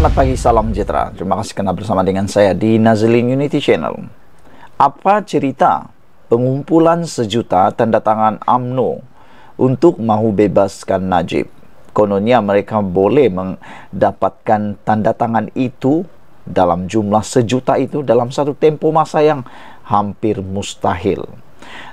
Selamat pagi, salam sejahtera. Terima kasih kerana bersama dengan saya di Nazlin Unity Channel. Apa cerita pengumpulan sejuta tanda tangan AMNO untuk mahu bebaskan Najib? Kononnya mereka boleh mendapatkan tanda tangan itu dalam jumlah sejuta itu dalam satu tempo masa yang hampir mustahil.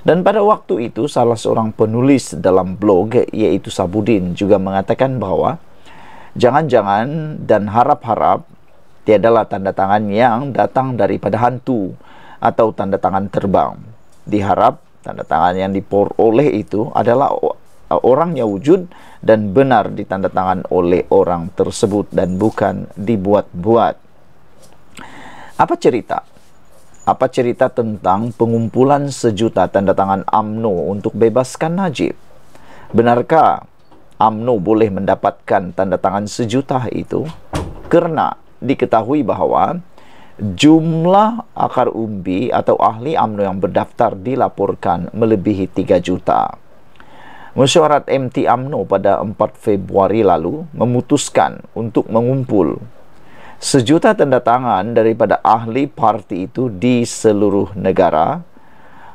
Dan pada waktu itu salah seorang penulis dalam blog iaitu Sabudin juga mengatakan bahawa jangan-jangan dan harap-harap tiadalah tanda tangan yang datang daripada hantu atau tanda tangan terbang. Diharap tanda tangan yang diperoleh itu adalah orangnya wujud dan benar ditanda tangan oleh orang tersebut dan bukan dibuat-buat. Apa cerita? Apa cerita tentang pengumpulan sejuta tanda tangan AMNO untuk bebaskan Najib? Benarkah UMNO boleh mendapatkan tanda tangan sejuta itu kerana diketahui bahawa jumlah akar umbi atau ahli UMNO yang berdaftar dilaporkan melebihi 3 juta. Mesyuarat MT UMNO pada 4 Februari lalu memutuskan untuk mengumpul sejuta tanda tangan daripada ahli parti itu di seluruh negara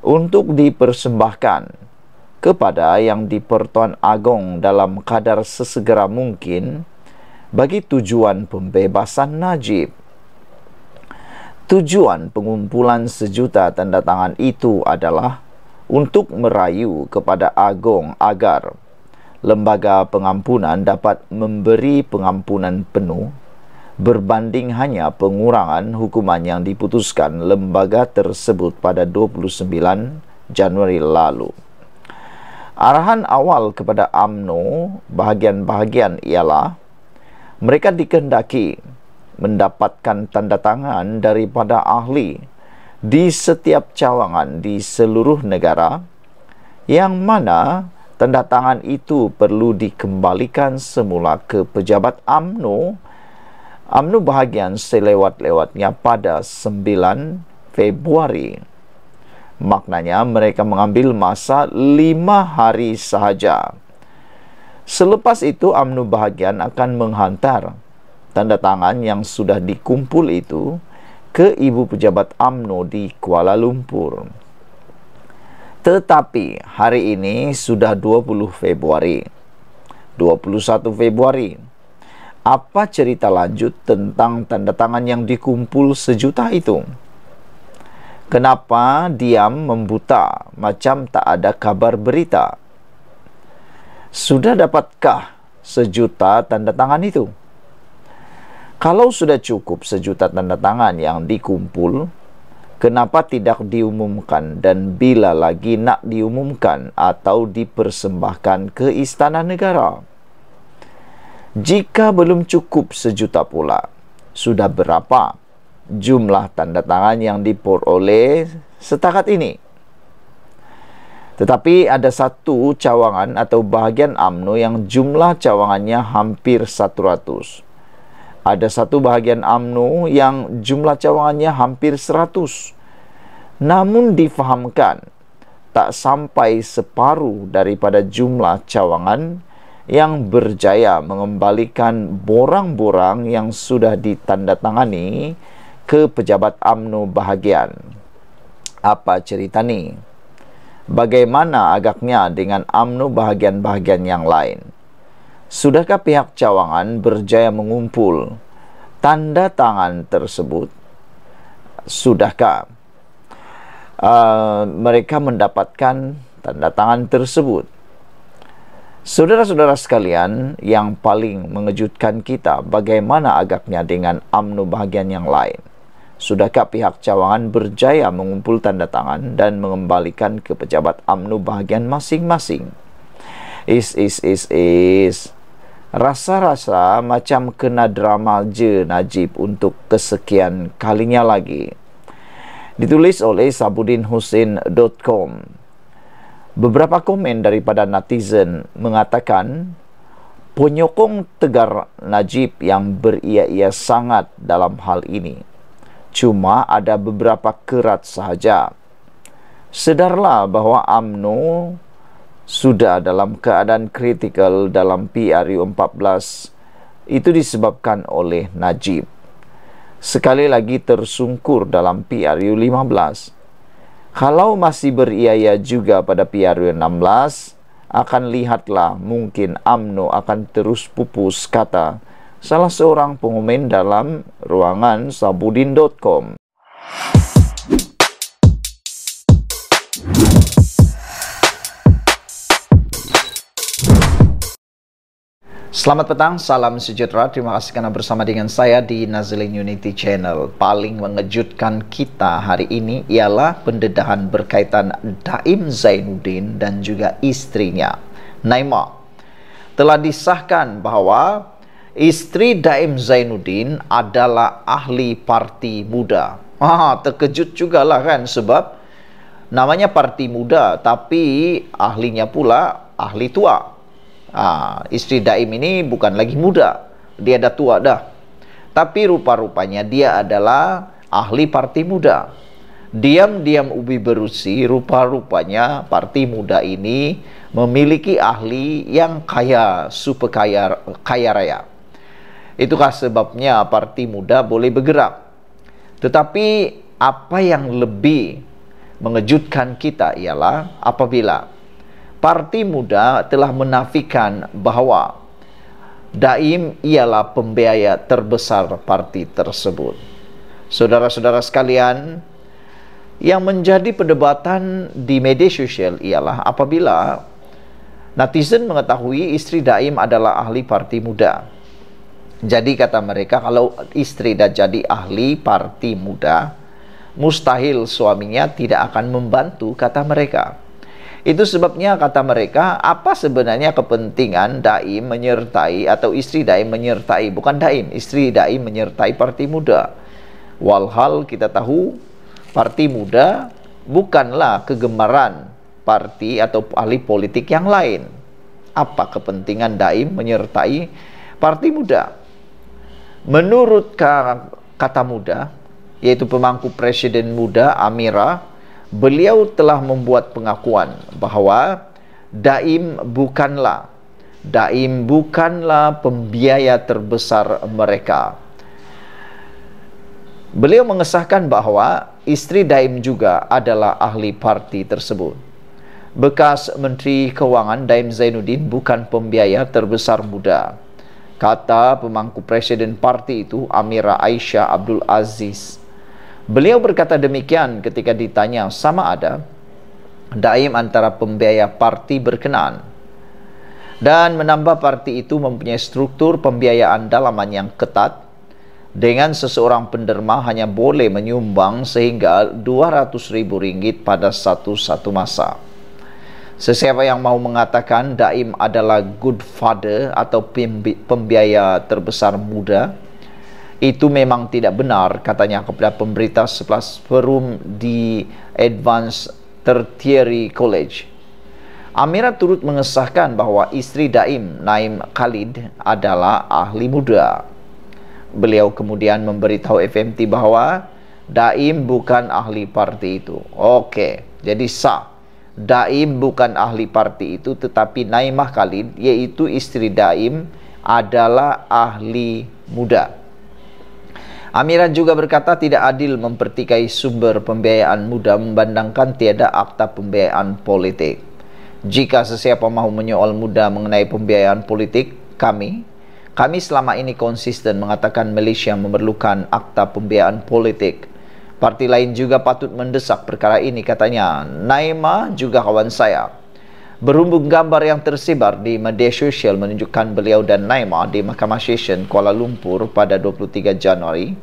untuk dipersembahkan kepada yang di Pertuan agong dalam kadar sesegera mungkin bagi tujuan pembebasan Najib. Tujuan pengumpulan sejuta tanda tangan itu adalah untuk merayu kepada agong agar lembaga pengampunan dapat memberi pengampunan penuh berbanding hanya pengurangan hukuman yang diputuskan lembaga tersebut pada 29 Januari lalu. Arahan awal kepada AMNO bahagian-bahagian ialah mereka dikehendaki mendapatkan tanda tangan daripada ahli di setiap cawangan di seluruh negara yang mana tanda tangan itu perlu dikembalikan semula ke pejabat AMNO AMNO bahagian selewat-lewatnya pada 9 Februari 2019 maknanya mereka mengambil masa lima hari sahaja. Selepas itu, Amnu Bahagian akan menghantar tanda tangan yang sudah dikumpul itu ke Ibu Pejabat Amnu di Kuala Lumpur. Tetapi hari ini sudah 20 Februari. 21 Februari. Apa cerita lanjut tentang tanda tangan yang dikumpul sejuta itu? Kenapa diam membuta macam tak ada kabar berita? Sudah dapatkah sejuta tanda tangan itu? Kalau sudah cukup sejuta tanda tangan yang dikumpul, kenapa tidak diumumkan dan bila lagi nak diumumkan atau dipersembahkan ke istana negara? Jika belum cukup sejuta pula, sudah berapa jumlah tanda tangan yang diperoleh setakat ini. Tetapi ada satu cawangan atau bahagian UMNO yang jumlah cawangannya hampir 100. Ada satu bahagian UMNO yang jumlah cawangannya hampir 100. Namun difahamkan tak sampai separuh daripada jumlah cawangan yang berjaya mengembalikan borang-borang yang sudah ditandatangani ke pejabat UMNO bahagian. Apa cerita ni? Bagaimana agaknya dengan UMNO bahagian-bahagian yang lain? Sudahkah pihak cawangan berjaya mengumpul tanda tangan tersebut? Sudahkah uh, mereka mendapatkan tanda tangan tersebut? Saudara-saudara sekalian yang paling mengejutkan kita bagaimana agaknya dengan Amnu bahagian yang lain? Sudahkah pihak cawangan berjaya mengumpul tanda tangan dan mengembalikan ke pejabat AMNU bahagian masing-masing? Is, is, is, is. Rasa-rasa macam kena drama je Najib untuk kesekian kalinya lagi. Ditulis oleh sabudinhusin.com Beberapa komen daripada netizen mengatakan penyokong tegar Najib yang beria-ia sangat dalam hal ini cuma ada beberapa kerat sahaja. Sedarlah bahawa UMNO sudah dalam keadaan kritikal dalam PRU14 itu disebabkan oleh Najib. Sekali lagi tersungkur dalam PRU15. Kalau masih beriaya juga pada PRU16, akan lihatlah mungkin UMNO akan terus pupus kata-kata. salah seorang pengumen dalam ruangan sabudin.com. Selamat petang, salam sejahtera. Terima kasih karena bersama dengan saya di Nazlin Unity Channel. Paling mengejutkan kita hari ini ialah pendedahan berkaitan Daim Zainuddin dan juga istrinya, Naima. Telah disahkan bahwa istri Daim Zainuddin adalah ahli parti muda. Ah, terkejut juga lah kan sebab namanya parti muda tapi ahlinya pula ahli tua. Ah, istri Daim ini bukan lagi muda, dia dah tua dah. Tapi rupa-rupanya dia adalah ahli parti muda. Diam-diam Ubi Berusi, rupa-rupanya parti muda ini memiliki ahli yang kaya, super kaya, kaya raya. Itukah sebabnya parti muda boleh bergerak. Tetapi apa yang lebih mengejutkan kita ialah apabila parti muda telah menafikan bahawa Daim ialah pembiaya terbesar parti tersebut. Saudara-saudara sekalian, yang menjadi perdebatan di media sosial ialah apabila netizen mengetahui istri Daim adalah ahli parti muda. Jadi kata mereka kalau istri dan jadi ahli parti muda, mustahil suaminya tidak akan membantu kata mereka. Itu sebabnya kata mereka apa sebenarnya kepentingan dai menyertai atau istri dai menyertai bukan daim, istri dai menyertai parti muda. Walhal kita tahu parti muda bukanlah kegemaran parti atau ahli politik yang lain. Apa kepentingan daim menyertai parti muda? Menurut kata muda, yaitu pemangku presiden muda Amira, beliau telah membuat pengakuan bahawa Daim bukanlah Daim bukanlah pembiaya terbesar mereka. Beliau mengesahkan bahawa istri Daim juga adalah ahli parti tersebut. Bekas Menteri Kewangan Daim Zainuddin bukan pembiaya terbesar muda kata pemangku presiden parti itu Amira Aisyah Abdul Aziz. Beliau berkata demikian ketika ditanya sama ada daim antara pembiaya parti berkenaan dan menambah parti itu mempunyai struktur pembiayaan dalaman yang ketat dengan seseorang penderma hanya boleh menyumbang sehingga 200 ribu ringgit pada satu-satu masa. Sesiapa yang mau mengatakan daim adalah good father atau pembiaya terbesar muda itu memang tidak benar katanya kepada pemberita sebelas forum di Advanced Tertiary College. Amira turut mengesahkan bahawa istri Daim, Naim Khalid adalah ahli muda. Beliau kemudian memberitahu FMT bahawa Daim bukan ahli parti itu. Okey, jadi sah. Daim bukan ahli parti itu tetapi Naimah Khalid yaitu istri Daim adalah ahli muda. Amira juga berkata tidak adil mempertikai sumber pembiayaan muda membandangkan tiada akta pembiayaan politik. Jika sesiapa mau menyoal muda mengenai pembiayaan politik, kami kami selama ini konsisten mengatakan Malaysia memerlukan akta pembiayaan politik Parti lain juga patut mendesak perkara ini katanya. Naima juga kawan saya. Berhubung gambar yang tersebar di media sosial menunjukkan beliau dan Naima di Mahkamah Session Kuala Lumpur pada 23 Januari.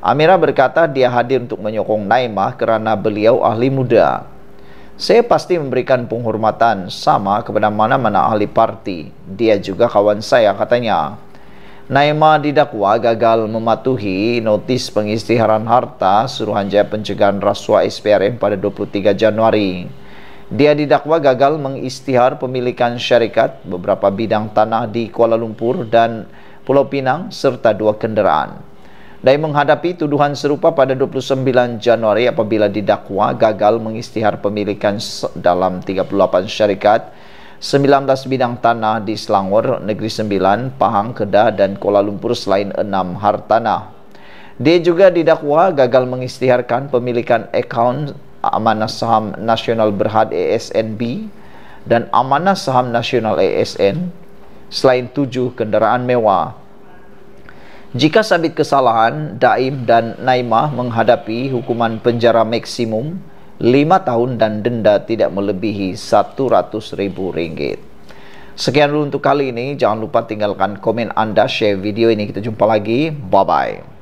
Amira berkata dia hadir untuk menyokong Naima kerana beliau ahli muda. Saya pasti memberikan penghormatan sama kepada mana-mana ahli parti. Dia juga kawan saya katanya. Naima didakwa gagal mematuhi notis pengistiharan harta Suruhanjaya Pencegahan Rasuah SPRM pada 23 Januari. Dia didakwa gagal mengistihar pemilikan syarikat beberapa bidang tanah di Kuala Lumpur dan Pulau Pinang serta dua kenderaan. Dai menghadapi tuduhan serupa pada 29 Januari apabila didakwa gagal mengistihar pemilikan dalam 38 syarikat 19 bidang tanah di Selangor, Negeri Sembilan, Pahang, Kedah dan Kuala Lumpur selain 6 hartanah. Dia juga didakwa gagal mengistiharkan pemilikan akaun Amanah Saham Nasional Berhad ASNB dan Amanah Saham Nasional ASN selain 7 kendaraan mewah. Jika sabit kesalahan, Daim dan Naimah menghadapi hukuman penjara maksimum lima tahun dan denda tidak melebihi satu ratus ribu ringgit. Sekian dulu untuk kali ini. Jangan lupa tinggalkan komen anda, share video ini. Kita jumpa lagi. Bye bye.